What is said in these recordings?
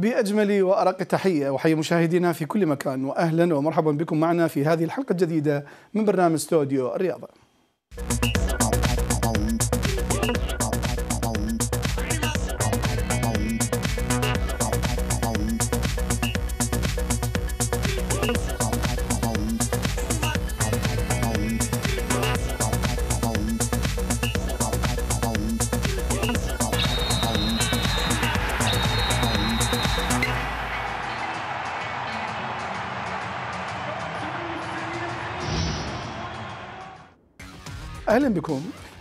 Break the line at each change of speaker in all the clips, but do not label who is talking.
بأجمل وأرق تحية وحي مشاهدينا في كل مكان وأهلا ومرحبا بكم معنا في هذه الحلقة الجديدة من برنامج استوديو الرياضة. أهلا بكم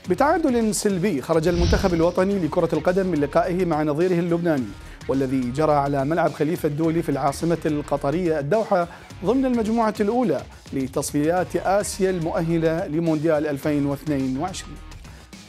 بتعادل سلبي خرج المنتخب الوطني لكرة القدم من لقائه مع نظيره اللبناني والذي جرى على ملعب خليفة الدولي في العاصمة القطرية الدوحة ضمن المجموعة الأولى لتصفيات آسيا المؤهلة لمونديال 2022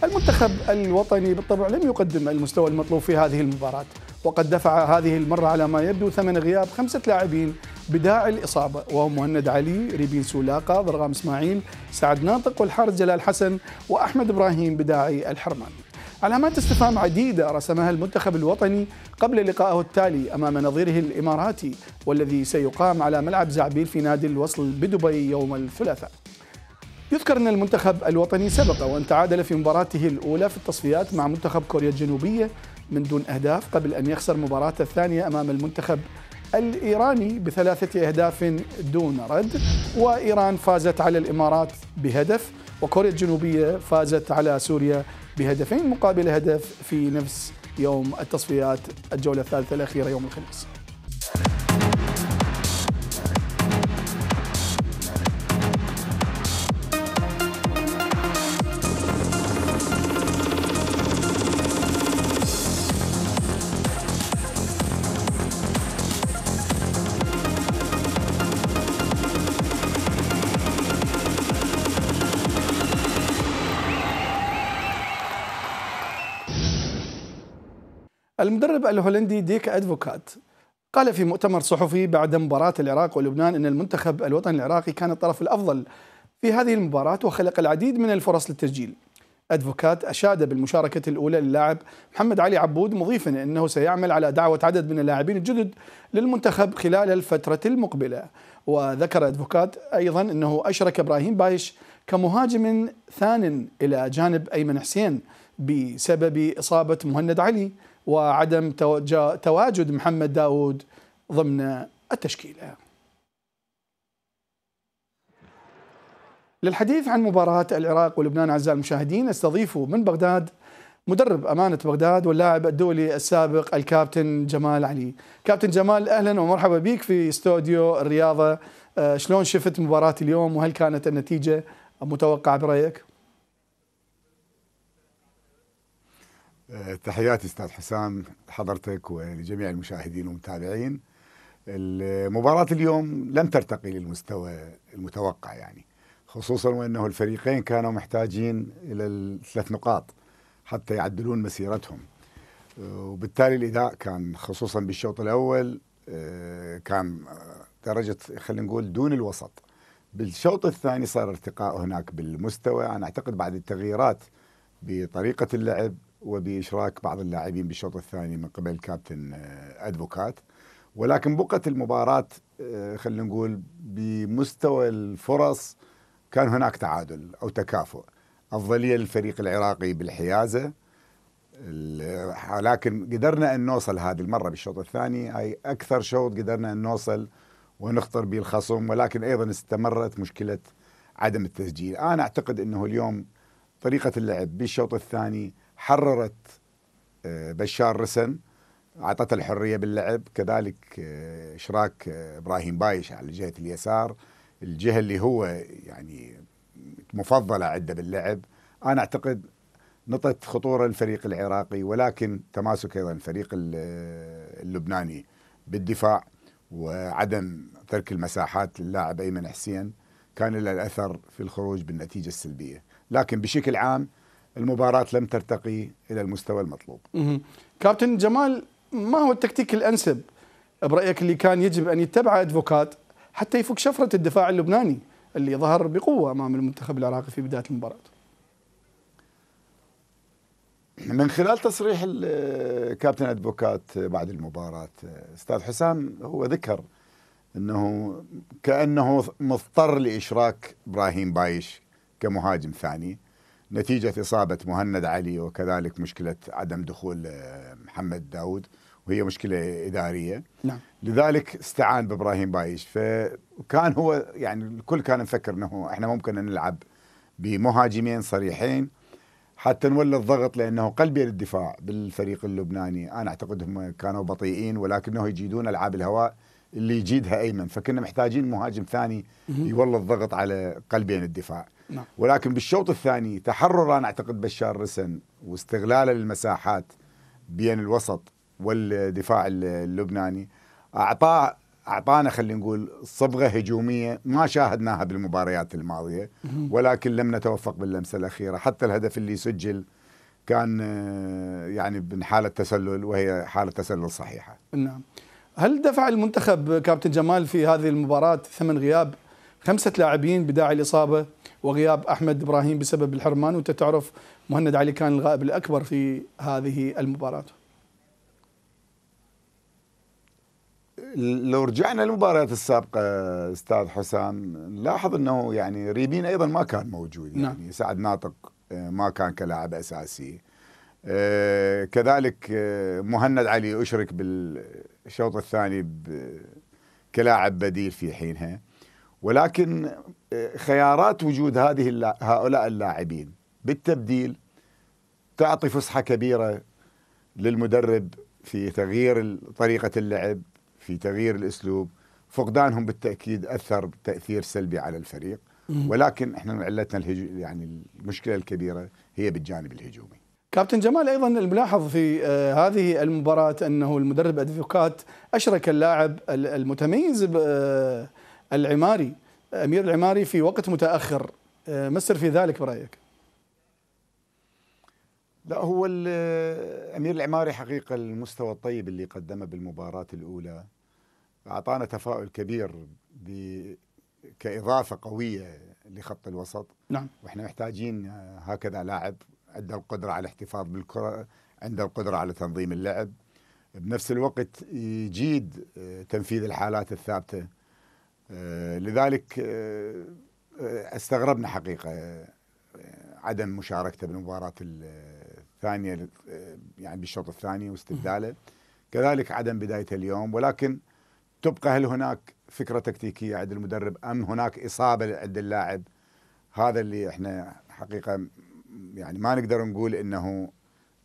المنتخب الوطني بالطبع لم يقدم المستوى المطلوب في هذه المباراة وقد دفع هذه المرة على ما يبدو ثمن غياب خمسة لاعبين بداعي الإصابة وهم مهند علي ريبين سولاقة ضرغام إسماعيل سعد ناطق والحارس جلال حسن وأحمد إبراهيم بداعي الحرمان علامات استفهام عديدة رسمها المنتخب الوطني قبل لقائه التالي أمام نظيره الإماراتي والذي سيقام على ملعب زعبيل في نادي الوصل بدبي يوم الثلاثاء يذكر أن المنتخب الوطني سبق وأن تعادل في مباراته الأولى في التصفيات مع منتخب كوريا الجنوبية من دون أهداف قبل أن يخسر مباراته الثانية أمام المنتخب الإيراني بثلاثة أهداف دون رد وإيران فازت على الإمارات بهدف وكوريا الجنوبية فازت على سوريا بهدفين مقابل هدف في نفس يوم التصفيات الجولة الثالثة الأخيرة يوم الخميس المدرب الهولندي ديك أدفوكات قال في مؤتمر صحفي بعد مباراة العراق ولبنان أن المنتخب الوطني العراقي كان الطرف الأفضل في هذه المباراة وخلق العديد من الفرص للتسجيل أدفوكات أشاد بالمشاركة الأولى للاعب محمد علي عبود مضيفا أنه سيعمل على دعوة عدد من اللاعبين الجدد للمنتخب خلال الفترة المقبلة وذكر أدفوكات أيضا أنه أشرك إبراهيم بايش كمهاجم ثان إلى جانب أيمن حسين بسبب إصابة مهند علي وعدم تواجد محمد داود ضمن التشكيله. للحديث عن مباراة العراق ولبنان أعزائي المشاهدين استضيف من بغداد مدرب أمانة بغداد واللاعب الدولي السابق الكابتن جمال علي كابتن جمال أهلا ومرحبا بك في استوديو الرياضة آه، شلون شفت مباراة اليوم وهل كانت النتيجة متوقعة برأيك؟
آه، تحياتي استاذ حسام لحضرتك ولجميع المشاهدين والمتابعين المباراة اليوم لم ترتقي للمستوى المتوقع يعني خصوصا وانه الفريقين كانوا محتاجين الى الثلاث نقاط حتى يعدلون مسيرتهم وبالتالي الاداء كان خصوصا بالشوط الاول آه، كان درجه خلينا نقول دون الوسط بالشوط الثاني صار ارتقاء هناك بالمستوى انا اعتقد بعد التغييرات بطريقه اللعب وبإشراك بعض اللاعبين بالشوط الثاني من قبل كابتن آه، أدفوكات ولكن بقت المباراة آه، خلينا نقول بمستوى الفرص كان هناك تعادل أو تكافؤ أفضلية للفريق العراقي بالحيازة لكن قدرنا أن نوصل هذه المرة بالشوط الثاني أي أكثر شوط قدرنا أن نوصل ونخطر به الخصم ولكن أيضا استمرت مشكلة عدم التسجيل أنا أعتقد أنه اليوم طريقة اللعب بالشوط الثاني حررت آه، بشار رسن اعطته الحريه باللعب كذلك آه، اشراك آه، ابراهيم بايش على جهه اليسار الجهه اللي هو يعني مفضله عنده باللعب انا اعتقد نطت خطوره الفريق العراقي ولكن تماسك ايضا الفريق اللبناني بالدفاع وعدم ترك المساحات للاعب ايمن حسين كان له الاثر في الخروج بالنتيجه السلبيه لكن بشكل عام المباراة لم ترتقي إلى المستوى المطلوب
كابتن جمال ما هو التكتيك الأنسب برأيك اللي كان يجب أن يتبعه أدفوكات حتى يفك شفرة الدفاع اللبناني اللي ظهر بقوة أمام المنتخب العراقي في بداية المباراة
من خلال تصريح الكابتن أدفوكات بعد المباراة أستاذ حسام هو ذكر أنه كأنه مضطر لإشراك إبراهيم بايش كمهاجم ثاني نتيجة إصابة مهند علي وكذلك مشكلة عدم دخول آه، محمد داود وهي مشكلة إدارية نعم. لذلك استعان بإبراهيم بايش فكان هو يعني الكل كان مفكر أنه إحنا ممكن أن نلعب بمهاجمين صريحين حتى نولى الضغط لأنه قلبي للدفاع بالفريق اللبناني أنا أعتقد هم كانوا بطيئين ولكنه يجيدون ألعاب الهواء اللي يجيدها ايمن فكنا محتاجين مهاجم ثاني يولى الضغط على قلبين الدفاع نعم. ولكن بالشوط الثاني تحرر انا اعتقد بشار رسن واستغلاله للمساحات بين الوسط والدفاع اللبناني اعطاه اعطانا خلينا نقول صبغه هجوميه ما شاهدناها بالمباريات الماضيه ولكن لم نتوفق باللمسه الاخيره حتى الهدف اللي سجل كان آه، يعني من حاله تسلل وهي حاله تسلل صحيحه
نعم هل دفع المنتخب كابتن جمال في هذه المباراة ثمن غياب خمسة لاعبين بداعي الإصابة وغياب أحمد إبراهيم بسبب الحرمان وأنت تعرف مهند علي كان الغائب الأكبر في هذه المباراة
لو رجعنا للمباريات السابقة أستاذ حسام نلاحظ أنه يعني ريبين أيضا ما كان موجود نعم. يعني نعم. سعد ناطق آه، ما كان كلاعب أساسي آه، كذلك آه، مهند علي أشرك بال الشوط الثاني كلاعب بديل في حينها ولكن آه، خيارات وجود هذه هؤلاء اللاعبين بالتبديل تعطي فسحه كبيره للمدرب في تغيير طريقه اللعب في تغيير الاسلوب فقدانهم بالتاكيد اثر تاثير سلبي على الفريق ولكن احنا علتنا الهجو... يعني المشكله الكبيره هي بالجانب الهجومي
كابتن جمال ايضا الملاحظ في آه، هذه المباراه انه المدرب ادفوكات اشرك اللاعب المتميز آه، العماري امير العماري في وقت متاخر آه، ما السر في ذلك برايك؟
لا هو امير العماري حقيقه المستوى الطيب اللي قدمه بالمباراه الاولى اعطانا تفاؤل كبير ب كاضافه قويه لخط الوسط نعم واحنا محتاجين هكذا لاعب عنده القدرة على الاحتفاظ بالكرة عنده القدرة على تنظيم اللعب بنفس الوقت يجيد آه، تنفيذ الحالات الثابتة آه، لذلك آه، استغربنا حقيقة عدم مشاركته بالمباراة الثانية يعني بالشوط الثاني واستبداله كذلك عدم بداية اليوم ولكن تبقى هل هناك فكرة تكتيكية عند المدرب أم هناك إصابة عند اللاعب هذا اللي احنا حقيقة يعني ما نقدر نقول انه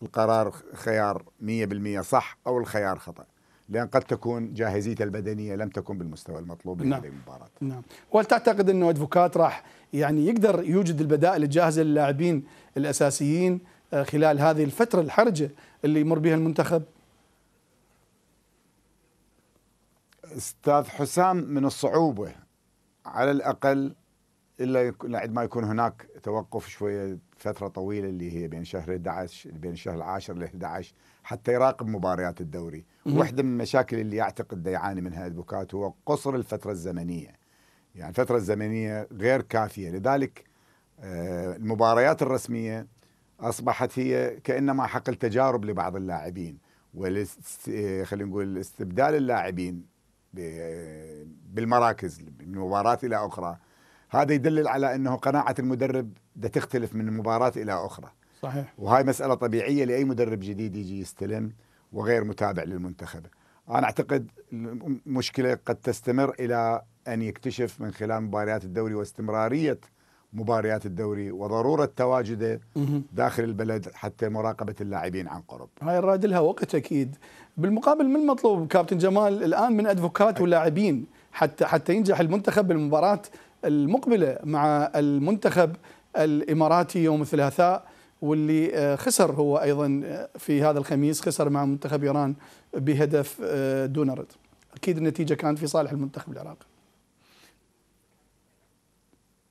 القرار خيار 100% صح او الخيار خطا لان قد تكون جاهزيته البدنيه لم تكن بالمستوى المطلوب نعم. هذه
المباراه نعم وهل تعتقد انه ادفوكات راح يعني يقدر يوجد البدائل الجاهزه للاعبين الاساسيين خلال هذه الفتره الحرجه اللي يمر بها المنتخب
استاذ حسام من الصعوبه على الاقل الا عندما يكون هناك توقف شويه فتره طويله اللي هي بين شهر 11 بين شهر العاشر ل 11 حتى يراقب مباريات الدوري، واحده من المشاكل اللي يعتقد يعاني منها البوكات هو قصر الفتره الزمنيه. يعني الفتره الزمنيه غير كافيه، لذلك آه، المباريات الرسميه اصبحت هي كانما حقل تجارب لبعض اللاعبين خلينا نقول استبدال اللاعبين بالمراكز من مباراه الى اخرى هذا يدلل على انه قناعه المدرب ده تختلف من مباراه الى اخرى صحيح وهي مساله طبيعيه لاي مدرب جديد يجي يستلم وغير متابع للمنتخب انا اعتقد المشكله قد تستمر الى ان يكتشف من خلال مباريات الدوري واستمراريه مباريات الدوري وضروره تواجده داخل البلد حتى مراقبه اللاعبين عن قرب.
هاي الراد لها وقت اكيد. بالمقابل من المطلوب كابتن جمال الان من ادفوكات ولاعبين حتى حتى ينجح المنتخب بالمباراه المقبله مع المنتخب الاماراتي يوم الثلاثاء واللي آه، خسر هو ايضا آه، في هذا الخميس خسر مع منتخب ايران بهدف آه، دون رد اكيد النتيجه كانت في صالح المنتخب العراقي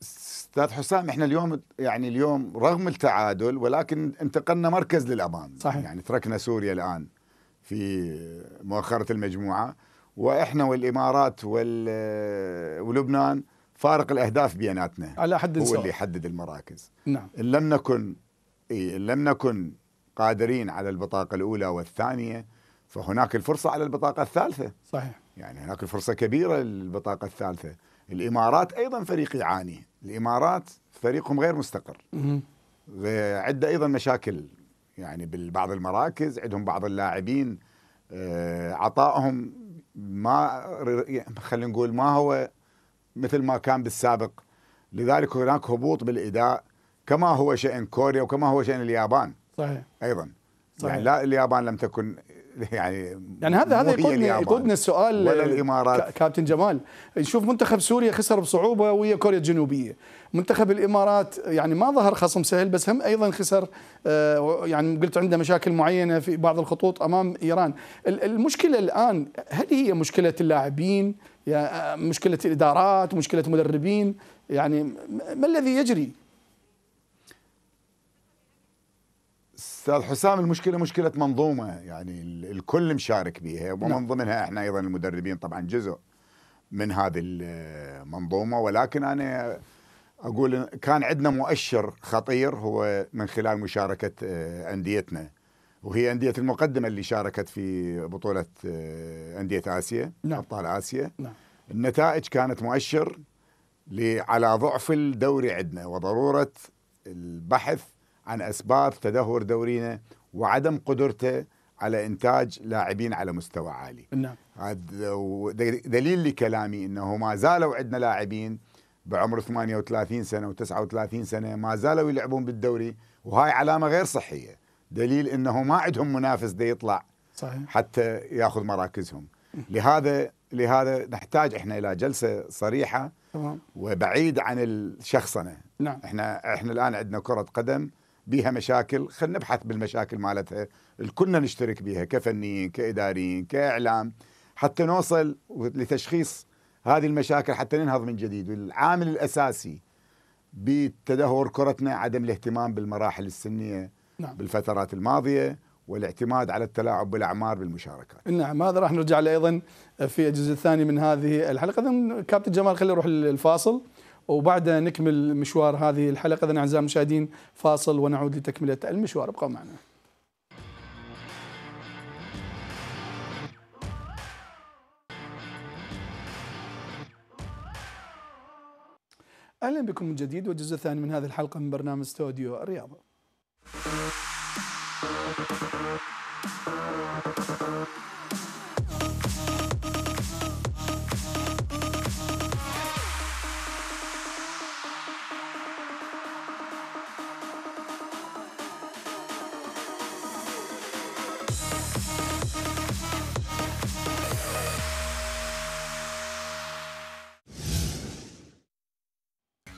استاذ حسام احنا اليوم يعني اليوم رغم التعادل ولكن انتقلنا مركز للامام صحيح. يعني تركنا سوريا الان في مؤخره المجموعه واحنا والامارات ولبنان فارق الاهداف بيناتنا على حد هو سواء. اللي يحدد المراكز نعم ان لم نكن ان لم نكن قادرين على البطاقه الاولى والثانيه فهناك الفرصه على البطاقه الثالثه صحيح يعني هناك الفرصه كبيره للبطاقه الثالثه الامارات ايضا فريق يعاني الامارات فريقهم غير مستقر عنده ايضا مشاكل يعني ببعض المراكز عندهم بعض اللاعبين آه، عطائهم ما خلينا نقول ما هو مثل ما كان بالسابق لذلك هناك هبوط بالاداء كما هو شان كوريا وكما هو شان اليابان
صحيح ايضا صحيح يعني لا اليابان لم تكن
يعني يعني هذا هذا يقودني يقودنا
السؤال ولا الامارات كابتن جمال نشوف منتخب سوريا خسر بصعوبه ويا كوريا الجنوبيه منتخب الامارات يعني ما ظهر خصم سهل بس هم ايضا خسر آه، يعني قلت عنده مشاكل معينه في بعض الخطوط امام ايران المشكله الان هل هي مشكله اللاعبين آه، يعني مشكله الادارات مشكلة مدربين يعني ما الذي يجري؟ استاذ
حسام المشكله مشكله منظومه يعني الكل مشارك بها ومن نعم. ضمنها احنا ايضا المدربين طبعا جزء من هذه المنظومه آه، ولكن انا اقول كان عندنا مؤشر خطير هو من خلال مشاركه آه، انديتنا وهي أندية المقدمة اللي شاركت في بطولة آه، أندية آسيا نعم. أبطال آسيا نعم. النتائج كانت مؤشر على ضعف الدوري عندنا وضرورة البحث عن أسباب تدهور دورينا وعدم قدرته على إنتاج لاعبين على مستوى عالي نعم. دليل لكلامي أنه ما زالوا عندنا لاعبين بعمر 38 سنة و39 سنة ما زالوا يلعبون بالدوري وهاي علامة غير صحية دليل انه ما عندهم منافس دي يطلع صحيح. حتى ياخذ مراكزهم لهذا لهذا نحتاج احنا الى جلسه صريحه تمام. وبعيد عن الشخصنه نعم. احنا احنا الان عندنا كره قدم بيها مشاكل خلينا نبحث بالمشاكل مالتها الكلنا نشترك بها كفنيين كاداريين كاعلام حتى نوصل لتشخيص هذه المشاكل حتى ننهض من جديد والعامل الاساسي بتدهور كرتنا عدم الاهتمام بالمراحل السنيه نعم. بالفترات الماضية والاعتماد على التلاعب بالأعمار بالمشاركات
نعم هذا راح نرجع له أيضا في الجزء الثاني من هذه الحلقة اذا كابتن جمال خلينا نروح للفاصل وبعدها نكمل مشوار هذه الحلقة إذن أعزائي المشاهدين فاصل ونعود لتكملة المشوار ابقوا معنا اهلا بكم من جديد والجزء الثاني من هذه الحلقه من برنامج استوديو الرياضه.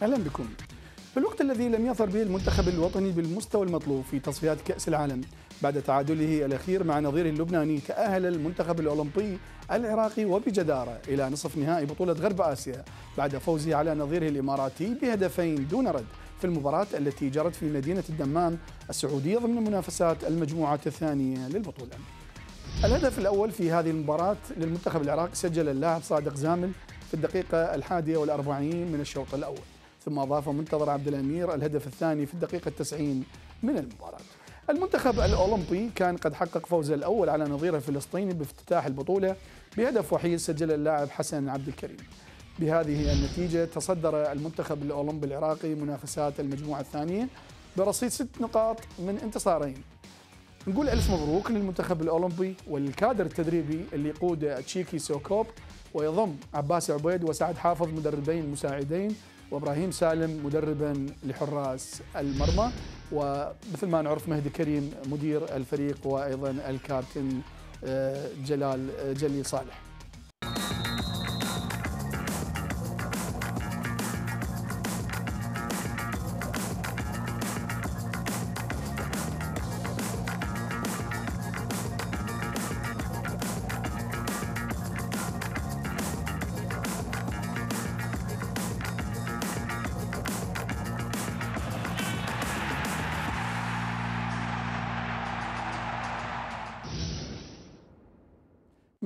اهلا بكم في الوقت الذي لم يظهر به المنتخب الوطني بالمستوى المطلوب في تصفيات كأس العالم بعد تعادله الأخير مع نظيره اللبناني تأهل المنتخب الأولمبي العراقي وبجدارة إلى نصف نهائي بطولة غرب آسيا بعد فوزه على نظيره الإماراتي بهدفين دون رد في المباراة التي جرت في مدينة الدمام السعودية ضمن منافسات المجموعة الثانية للبطولة الهدف الأول في هذه المباراة للمنتخب العراقي سجل اللاعب صادق زامل في الدقيقة الحادية والأربعين من الشوط الأول ثم أضاف منتظر عبد الأمير الهدف الثاني في الدقيقة 90 من المباراة المنتخب الأولمبي كان قد حقق فوزه الأول على نظيره الفلسطيني بافتتاح البطولة بهدف وحيد سجل اللاعب حسن عبد الكريم بهذه النتيجة تصدر المنتخب الأولمبي العراقي منافسات المجموعة الثانية برصيد ست نقاط من انتصارين نقول ألف مبروك للمنتخب الأولمبي والكادر التدريبي اللي يقوده تشيكي سوكوب ويضم عباس عبيد وسعد حافظ مدربين مساعدين وابراهيم سالم مدربا لحراس المرمى ومثل ما نعرف مهدي كريم مدير الفريق وايضا الكابتن آه، جلال آه، جليل صالح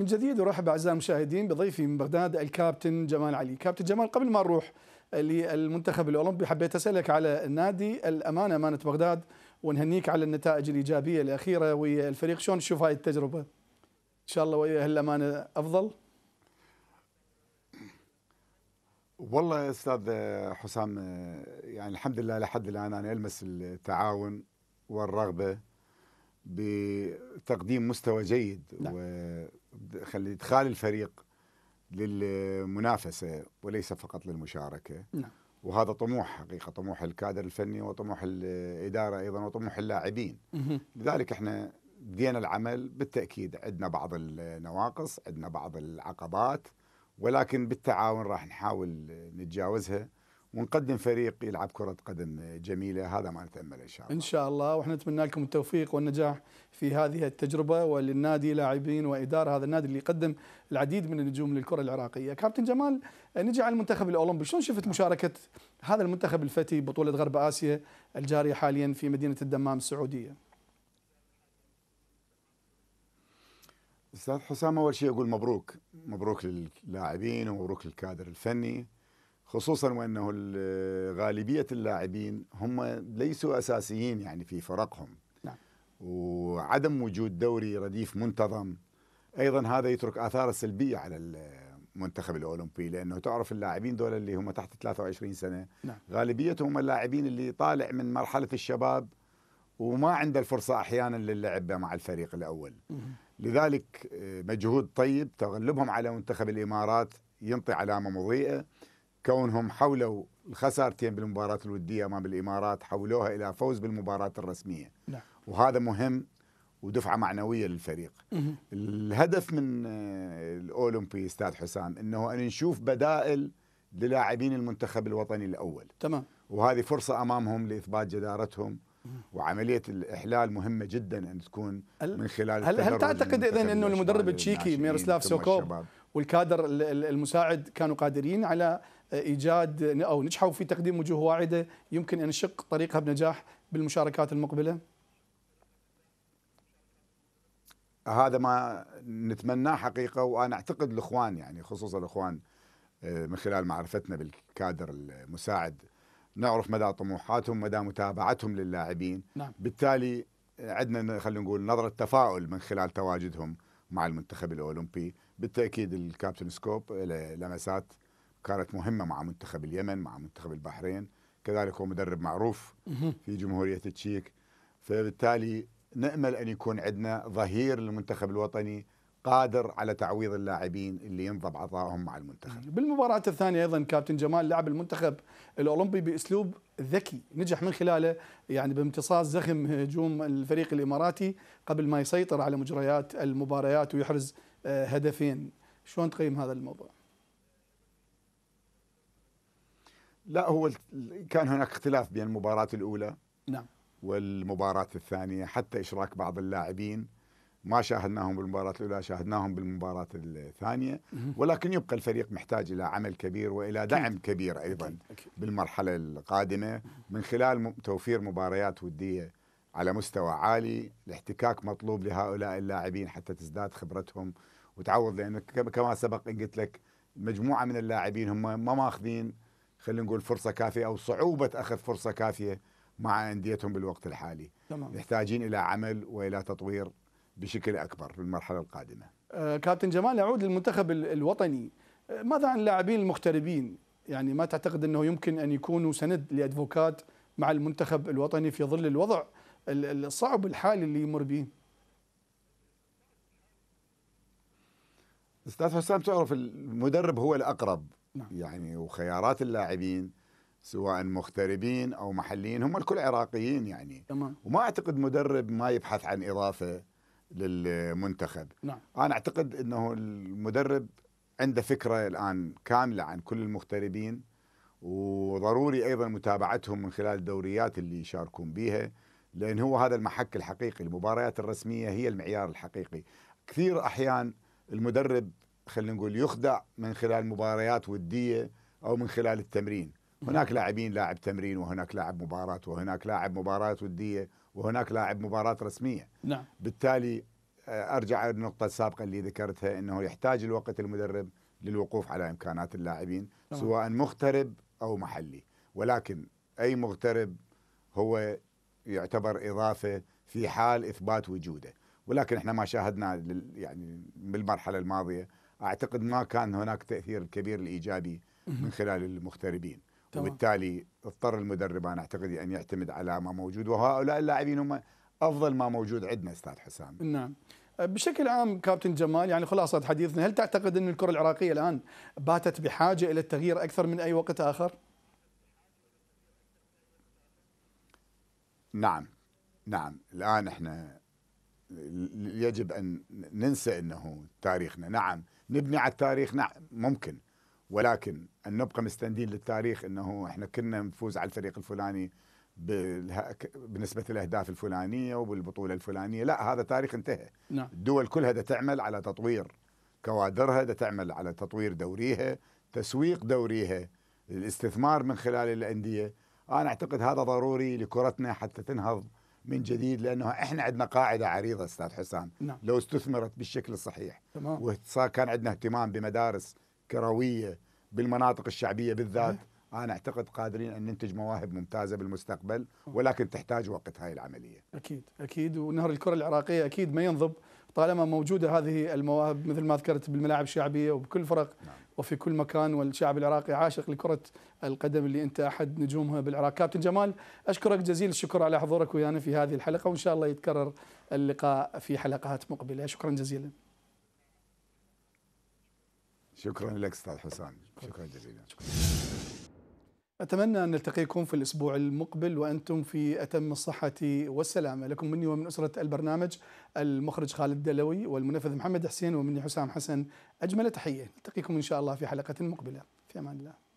من جديد ارحب اعزائي المشاهدين بضيفي من بغداد الكابتن جمال علي، كابتن جمال قبل ما نروح للمنتخب الاولمبي حبيت اسالك على النادي الامانه امانه بغداد ونهنيك على النتائج الايجابيه الاخيره ويا الفريق، شلون تشوف هاي التجربه؟ ان شاء الله ويا الامانه افضل.
والله يا استاذ حسام يعني الحمد لله لحد الان انا المس التعاون والرغبه بتقديم مستوى جيد نعم. ادخال الفريق للمنافسه وليس فقط للمشاركه نعم. وهذا طموح حقيقه طموح الكادر الفني وطموح الاداره ايضا وطموح اللاعبين مه. لذلك احنا بدينا العمل بالتاكيد عندنا بعض النواقص عندنا بعض العقبات ولكن بالتعاون راح نحاول نتجاوزها ونقدم فريق يلعب كرة قدم جميلة هذا ما نتأمل إن شاء الله
إن شاء الله وإحنا نتمنى لكم التوفيق والنجاح في هذه التجربة وللنادي لاعبين وإدارة هذا النادي اللي يقدم العديد من النجوم للكرة العراقية كابتن جمال نجي على المنتخب الأولمبي شلون شفت مشاركة هذا المنتخب الفتي بطولة غرب آسيا الجارية حاليا في مدينة الدمام السعودية
استاذ حسام اول شيء اقول مبروك مبروك للاعبين ومبروك للكادر الفني خصوصا وانه غالبيه اللاعبين هم ليسوا اساسيين يعني في فرقهم نعم. وعدم وجود دوري رديف منتظم ايضا هذا يترك اثاره سلبيه على المنتخب الاولمبي لانه تعرف اللاعبين دول اللي هم تحت 23 سنه نعم. غالبيتهم اللاعبين اللي طالع من مرحله الشباب وما عنده الفرصه احيانا للعب مع الفريق الاول لذلك آه، مجهود طيب تغلبهم على منتخب الامارات ينطي علامه مضيئه كونهم حولوا الخسارتين بالمباراة الودية أمام الإمارات حولوها إلى فوز بالمباراة الرسمية نعم. وهذا مهم ودفعة معنوية للفريق مه. الهدف من آه، الأولمبي أستاذ حسام أنه أن نشوف بدائل للاعبين المنتخب الوطني الأول تمام وهذه فرصة أمامهم لإثبات جدارتهم وعمليه الاحلال مهمه جدا ان تكون من خلال هل هل تعتقد اذا انه المدرب التشيكي ميرسلاف سوكوب
والكادر المساعد كانوا قادرين على ايجاد او نجحوا في تقديم وجوه واعده يمكن ان نشق طريقها بنجاح بالمشاركات المقبله؟
هذا ما نتمناه حقيقه وانا اعتقد الاخوان يعني خصوصا الاخوان آه، من خلال معرفتنا بالكادر المساعد نعرف مدى طموحاتهم مدى متابعتهم للاعبين نعم. بالتالي عندنا خلينا نقول نظره تفاؤل من خلال تواجدهم مع المنتخب الاولمبي بالتاكيد الكابتن سكوب لمسات كانت مهمه مع منتخب اليمن مع منتخب البحرين كذلك هو مدرب معروف في جمهوريه التشيك فبالتالي نامل ان يكون عندنا ظهير للمنتخب الوطني قادر على تعويض اللاعبين اللي ينضب عطائهم مع المنتخب.
بالمباراه الثانيه ايضا كابتن جمال لعب المنتخب الاولمبي باسلوب ذكي نجح من خلاله يعني بامتصاص زخم هجوم الفريق الاماراتي قبل ما يسيطر على مجريات المباريات ويحرز آه، هدفين. شلون تقيم هذا الموضوع؟ لا هو
كان هناك اختلاف بين المباراة الأولى نعم والمباراة الثانية حتى إشراك بعض اللاعبين ما شاهدناهم بالمباراة الأولى شاهدناهم بالمباراة الثانية ولكن يبقى الفريق محتاج إلى عمل كبير وإلى دعم كبير أيضا بالمرحلة القادمة من خلال توفير مباريات ودية على مستوى عالي الاحتكاك مطلوب لهؤلاء اللاعبين حتى تزداد خبرتهم وتعوض لأنك كما سبق قلت لك مجموعة من اللاعبين هم ما ماخذين خلينا نقول فرصه كافيه او صعوبه اخذ فرصه كافيه مع انديتهم بالوقت الحالي تمام. محتاجين الى عمل والى تطوير بشكل اكبر في المرحله القادمه
آه كابتن جمال نعود للمنتخب الوطني آه، ماذا عن اللاعبين المغتربين يعني ما تعتقد انه يمكن ان يكونوا سند لادفوكات مع المنتخب الوطني في ظل الوضع الصعب الحالي اللي يمر به استاذ حسام تعرف
المدرب هو الاقرب نعم. يعني وخيارات اللاعبين سواء مغتربين او محليين هم الكل عراقيين يعني تمام. وما اعتقد مدرب ما يبحث عن اضافه للمنتخب نعم. انا اعتقد انه المدرب عنده فكره الان كامله عن كل المغتربين وضروري ايضا متابعتهم من خلال الدوريات اللي يشاركون بها لان هو هذا المحك الحقيقي المباريات الرسميه هي المعيار الحقيقي كثير احيان المدرب خلينا نقول يخدع من خلال مباريات وديه او من خلال التمرين هناك لاعبين لاعب تمرين وهناك لاعب مباراه وهناك لاعب مباراه وديه وهناك لاعب مباراه رسميه نعم. بالتالي آه، ارجع للنقطه السابقه اللي ذكرتها انه يحتاج الوقت المدرب للوقوف على امكانات اللاعبين طبعا. سواء مغترب او محلي ولكن اي مغترب هو يعتبر اضافه في حال اثبات وجوده ولكن احنا ما شاهدنا يعني بالمرحله الماضيه اعتقد ما كان هناك تاثير كبير الايجابي من خلال المغتربين طبعا. وبالتالي اضطر المدرب انا اعتقد ان يعتمد على ما موجود وهؤلاء اللاعبين هم افضل ما موجود عندنا استاذ حسام
نعم بشكل عام كابتن جمال يعني خلاصه حديثنا هل تعتقد ان الكره العراقيه الان باتت بحاجه الى التغيير اكثر من اي وقت اخر
نعم نعم الان احنا يجب ان ننسى انه تاريخنا نعم نبني على التاريخ نعم ممكن ولكن ان نبقى مستندين للتاريخ انه احنا كنا نفوز على الفريق الفلاني بنسبه الاهداف الفلانيه وبالبطوله الفلانيه لا هذا تاريخ انتهى نعم. الدول كلها دا تعمل على تطوير كوادرها دا تعمل على تطوير دوريها تسويق دوريها الاستثمار من خلال الانديه انا اعتقد هذا ضروري لكرتنا حتى تنهض من جديد لانه احنا عندنا قاعده عريضه استاذ حسام نعم. لو استثمرت بالشكل الصحيح تمام وكان عندنا اهتمام بمدارس كرويه بالمناطق الشعبيه بالذات إيه. انا اعتقد قادرين ان ننتج مواهب ممتازه بالمستقبل ولكن تحتاج وقت هاي العمليه
اكيد اكيد ونهر الكره العراقيه اكيد ما ينضب طالما موجوده هذه المواهب مثل ما ذكرت بالملاعب الشعبيه وبكل فرق نعم. وفي كل مكان والشعب العراقي عاشق لكره القدم اللي انت احد نجومها بالعراق كابتن جمال اشكرك جزيل الشكر على حضورك ويانا في هذه الحلقه وان شاء الله يتكرر اللقاء في حلقات مقبله شكرا جزيلا
شكرا لك استاذ حسان شكرا جزيلا شكرا.
أتمنى أن نلتقيكم في الأسبوع المقبل وأنتم في أتم الصحة والسلامة لكم مني ومن أسرة البرنامج المخرج خالد دلوي والمنفذ محمد حسين ومني حسام حسن أجمل تحية نلتقيكم إن شاء الله في حلقة مقبلة في أمان الله